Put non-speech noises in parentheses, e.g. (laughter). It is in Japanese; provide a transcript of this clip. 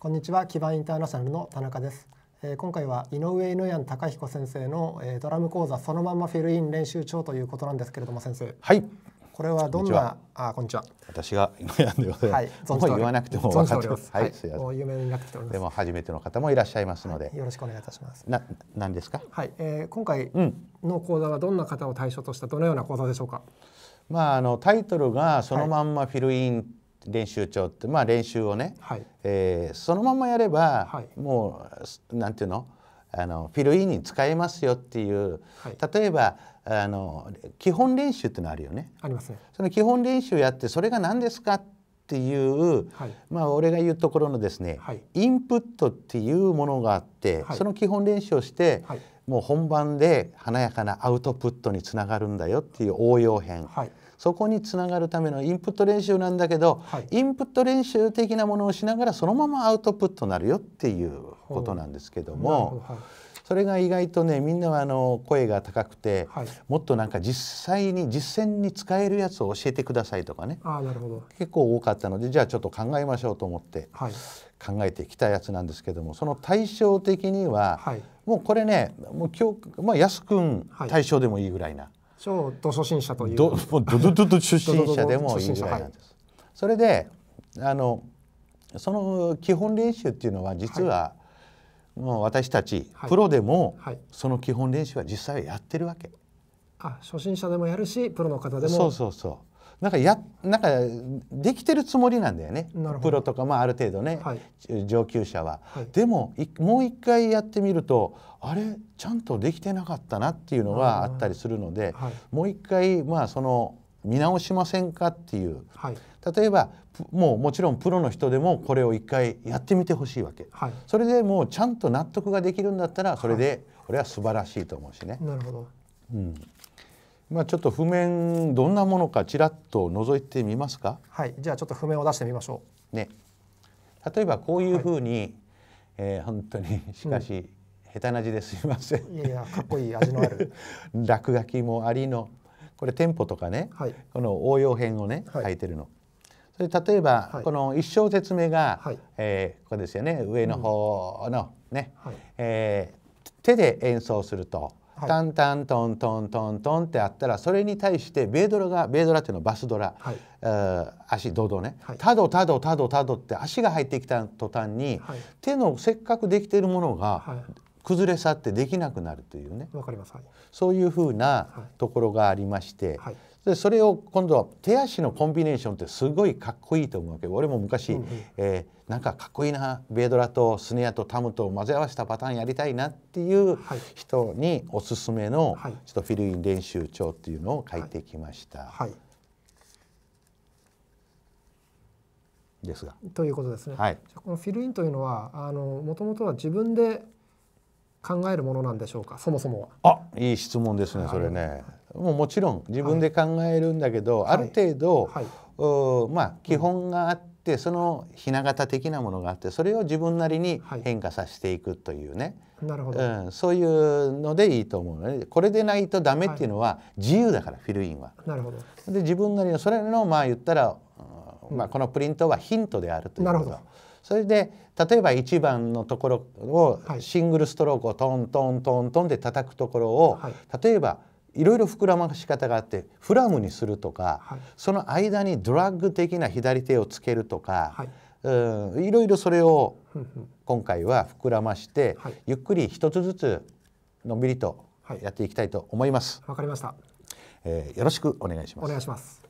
こんにちは基盤インターナショナルの田中です、えー、今回は井上犬谷隆彦先生の、えー、ドラム講座そのままフィルイン練習帳ということなんですけれども先生はいこれはどんなあこんにちは私が井上でございます、はい、存じ言わなくても分かってますはい、はい、すいもう有名になってきておりますでも初めての方もいらっしゃいますので、はい、よろしくお願いいたしますな何ですかはい、えー、今回の講座はどんな方を対象としたどのような講座でしょうか、うん、まああのタイトルがそのまんまフィルイン、練習帳ってまあ練習をね、はい、えー、そのままやれば、はい、もうなんていうのあのフィルインに使えますよっていう、はい、例えばあの基本練習ってのあるよね。ありますね。その基本練習やってそれが何ですかってっていう、はい、まあ俺が言うところのですね、はい、インプットっていうものがあって、はい、その基本練習をして、もう本番で華やかなアウトプットにつながるんだよっていう応用編、そこにつながるためのインプット練習なんだけど、インプット練習的なものをしながらそのままアウトプットになるよっていうことなんですけども。それが意外とねみんなはあの声が高くて、はい、もっとなんか実際に実践に使えるやつを教えてくださいとかねあなるほど結構多かったのでじゃあちょっと考えましょうと思って、はい、考えてきたやつなんですけどもその対照的には、はい、もうこれねもう今日、まあ、安くん対象でもいいぐらいな。超ド初心者というどもうドドドド初心者でもいいぐらいなんです。それであのその基本練習っていうのは実は、もう私たち、プロでも、その基本練習は実際はやってるわけ。あ初心者でもやるしプロの方でもそうそうそうなんかやなんかできてるつもりなんだよねプロとか、まあ、ある程度ね、はい、上級者は、はい、でももう一回やってみるとあれちゃんとできてなかったなっていうのはあったりするので、はい、もう一回まあその見直しませんかっていう、はい、例えばもうもちろんプロの人でもこれを一回やってみてほしいわけ、はい、それでもうちゃんと納得ができるんだったらそれで俺は素晴らしいと思うしね。なるほど、うんまあ、ちょっと譜面どんなものかちらっと覗いてみますか。はいじゃあちょっと譜面を出してみましょう。ね例えばこういうふうに、はい、えー、本当にしかし、うん、下手な字ですいません。いやかっこいい味のある (laughs) 落書きもありのこれ店舗とかね、はい、この応用編をね、はい、書いてるの。それ例えば、はい、この一小節目が、はい、えー、ここですよね上の方のね、うん、えー、手で演奏すると、はい、タンタントントントントンってあったらそれに対してベードラがベードラっていうのはバスドラ、はい、足ドドね、はい、タドタドタドタドって足が入ってきた途端に、はい、手のせっかくできているものが、崩れ去ってできなくなるというねわかります、はい、そういうふうなところがありまして、はい、でそれを今度は手足のコンビネーションってすごいかっこいいと思うわけ俺も昔、うんうん、えー、なんかかっこいいなベードラとスネアとタムと混ぜ合わせたパターンやりたいなっていう人におすすめの、ちょっとフィルイン練習帳っていうのを書いてきました。はい、ですがということですね、はい、このフィルインというのはもともとは自分で考えるものなんでしょうかそもそもは。あいい質問ですねそれね。もうもちろん自分で考えるんだけど、はい、ある程度、はい、まあ基本があって、うん、そのひな形的なものがあってそれを自分なりに変化させていくというね、はい、なるほど、うん、そういうのでいいと思うのでこれでないとダメっていうのは自由だから、フィルインは。なるほどで自分なりのそれのまあ言ったら、うん、まあ、このプリントはヒントであるということ。なるほどそれで例えば1番のところをシングルストロークをトントントントンで叩くところを、はい、例えばいろいろ膨らまし方があってフラムにするとか、はい、その間にドラッグ的な左手をつけるとか、はい、うんいろいろそれを今回は膨らまして、はい、ゆっくり一つずつのんびりとやっていきたいと思います。わ、かりました、えよろしくお願いします。お願いします。